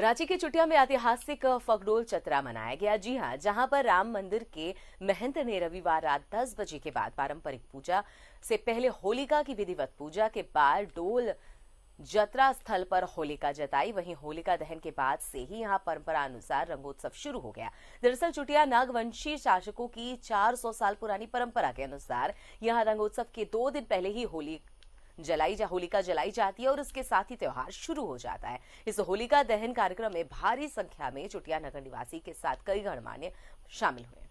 रांची के चुटिया में ऐतिहासिक फगडोल चतरा मनाया गया जी हां जहां पर राम मंदिर के महंत ने रविवार रात 10 बजे के बाद पारंपरिक पूजा से पहले होलिका की विधिवत पूजा के बाद डोल जतरा स्थल पर होलिका जताई वहीं होलिका दहन के बाद से ही यहां परंपरा अनुसार रंगोत्सव शुरू हो गया दरअसल चुटिया नागवंशी शासकों की 400 साल पुरानी परंपरा के अनुसार यहां रंगोत्सव के दो दिन पहले ही होली जलाई जा होलिका जलाई जाती है और उसके साथ ही त्योहार शुरू हो जाता है इस होलिका दहन कार्यक्रम में भारी संख्या में चुटिया नगर निवासी के साथ कई गणमान्य शामिल हुए